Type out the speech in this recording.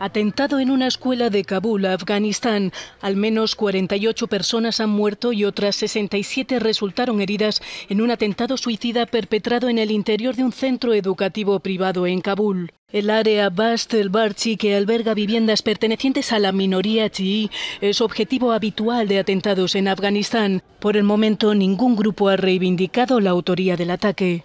Atentado en una escuela de Kabul, Afganistán. Al menos 48 personas han muerto y otras 67 resultaron heridas en un atentado suicida perpetrado en el interior de un centro educativo privado en Kabul. El área Bastel Barchi, que alberga viviendas pertenecientes a la minoría chií, es objetivo habitual de atentados en Afganistán. Por el momento, ningún grupo ha reivindicado la autoría del ataque.